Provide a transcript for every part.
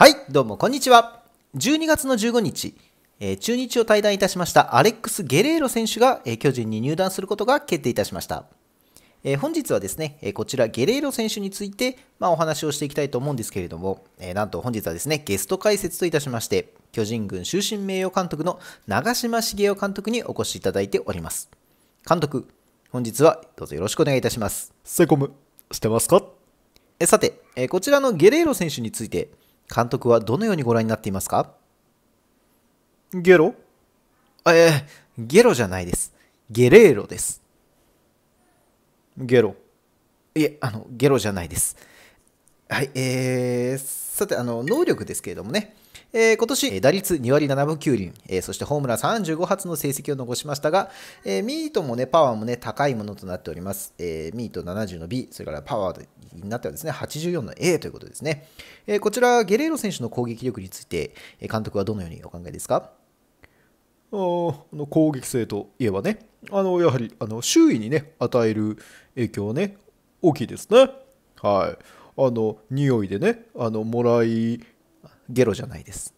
はい、どうも、こんにちは。12月の15日、えー、中日を退団いたしましたアレックス・ゲレーロ選手が、えー、巨人に入団することが決定いたしました。えー、本日はですね、えこちらゲレーロ選手について、まあ、お話をしていきたいと思うんですけれども、えなんと本日はですね、ゲスト解説といたしまして、巨人軍終身名誉監督の長嶋茂雄監督にお越しいただいております。監督、本日はどうぞよろしくお願いいたします。セコム、してますかえさて、えこちらのゲレーロ選手について、監督はどのようにご覧になっていますかゲロえー、ゲロじゃないです。ゲレーロです。ゲロ。いえ、あの、ゲロじゃないです。はい、えー、さて、あの、能力ですけれどもね、えー、今年、打率2割7分9厘、えー、そしてホームラン35発の成績を残しましたが、えー、ミートもね、パワーもね、高いものとなっております。えー、ミート70の B、それからパワーになってはですね、84の A ということですね。えー、こちら、ゲレーロ選手の攻撃力について、監督はどのようにお考えですかあの攻撃性といえばね、あのやはりあの周囲にね、与える影響はね、大きいですね。はい。あの、匂いでね、あの、もらいゲロじゃないです。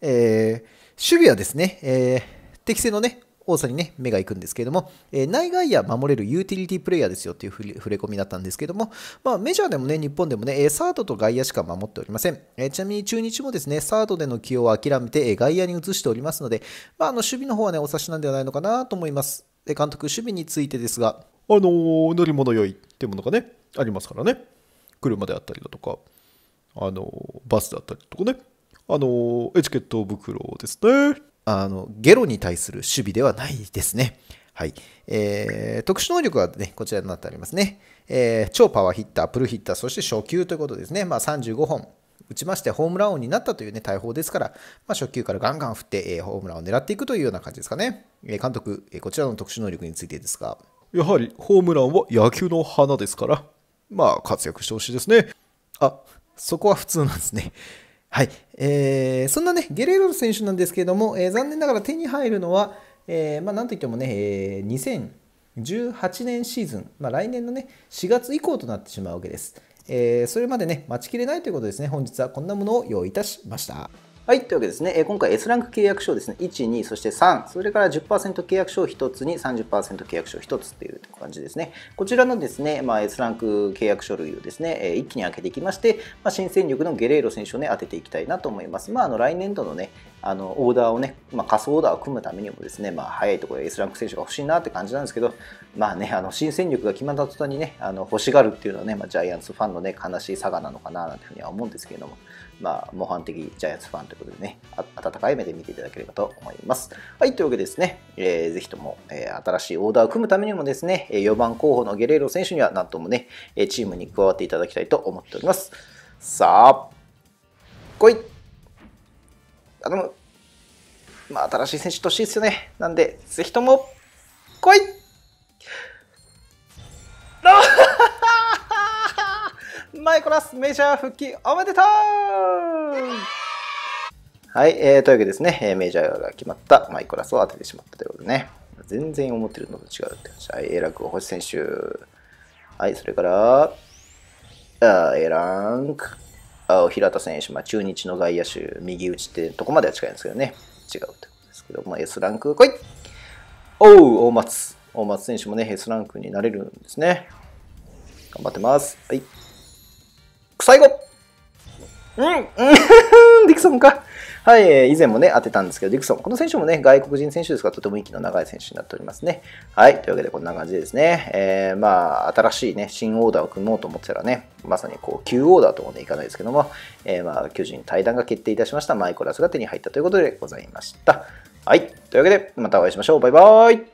えー、守備はですね、えー、適正のね、多さにね、目がいくんですけれども、えー、内外野守れるユーティリティプレイヤーですよという触れ込みだったんですけれども、まあ、メジャーでもね、日本でもね、サードと外野しか守っておりません。えー、ちなみに中日もですね、サードでの起用を諦めて、え外野に移しておりますので、まあ、あの守備の方はね、お察しなんではないのかなと思います。で監督、守備についてですが、あの乗り物酔いっていうものがね、ありますからね、車であったりだとか。あの、バスだったりとかね、あの、エチケット袋ですね。あの、ゲロに対する守備ではないですね。はい。えー、特殊能力はね、こちらになってありますね。えー、超パワーヒッター、プルヒッター、そして初級ということですね。まあ、35本打ちましてホームラン王になったというね、大砲ですから、まあ、初球からガンガン振って、えー、ホームランを狙っていくというような感じですかね。えー、監督、えー、こちらの特殊能力についてですが。やはりホームランは野球の花ですから、まあ活躍してほしいですね。あ、そこは普通なんですね。はい。えー、そんなね、ゲレーロ選手なんですけれども、えー、残念ながら手に入るのは、えー、まあ、なんといってもね、えー、2018年シーズン、まあ、来年のね、4月以降となってしまうわけです。えー、それまでね、待ちきれないということですね、本日はこんなものを用意いたしました。はい、というわけですね、え今回 S ランク契約書ですね、1、2、そして3、それから10%契約書を1つに30%契約書を1つという感じですね。こちらのですね、まあ、S ランク契約書類をですね、え一気に開けていきまして、まあ、新戦力のゲレーロ選手をね、当てていきたいなと思います。まあ、あの来年度のね、あのオーダーをね、まあ、仮想オーダーを組むためにもですね、まあ、早いところで S ランク選手が欲しいなって感じなんですけど、まあね、あの新戦力が決まった途端にね、あの欲しがるっていうのはね、まあ、ジャイアンツファンのね、悲しい差がなのかななんていうふうには思うんですけれども、まあ、模範的ジャイアンツファンということでね、温かい目で見ていただければと思います。はい、というわけでですね、えー、ぜひとも、えー、新しいオーダーを組むためにもですね、4番候補のゲレーロ選手にはなんともね、チームに加わっていただきたいと思っております。さあ、来いでも、まあ、新しい選手としてですよね。なんで、ぜひとも、来い マイコラスメジャー復帰おめでとうはい、えー、というわけですね、えメジャーが決まったマイコラスを当ててしまったということでね、全然思ってるのと違うって話。はい、エラク星選手。はい、それから、あエランク。平田選手、まあ、中日の外野手、右打ちってとこまでは近いんですけどね、違うってことですけど、まあ、S ランク来いおう、大松。大松選手もね、S ランクになれるんですね。頑張ってます。はい。最後うん、うん、ディクソンか。はい、え以前もね、当てたんですけど、ディクソン。この選手もね、外国人選手ですから、とても息の長い選手になっておりますね。はい、というわけでこんな感じでですね、えー、まあ、新しいね、新オーダーを組もうと思ってたらね、まさにこう、旧オーダーともね、いかないですけども、えー、まあ、巨人対談が決定いたしました、マイコラスが手に入ったということでございました。はい、というわけで、またお会いしましょう。バイバーイ。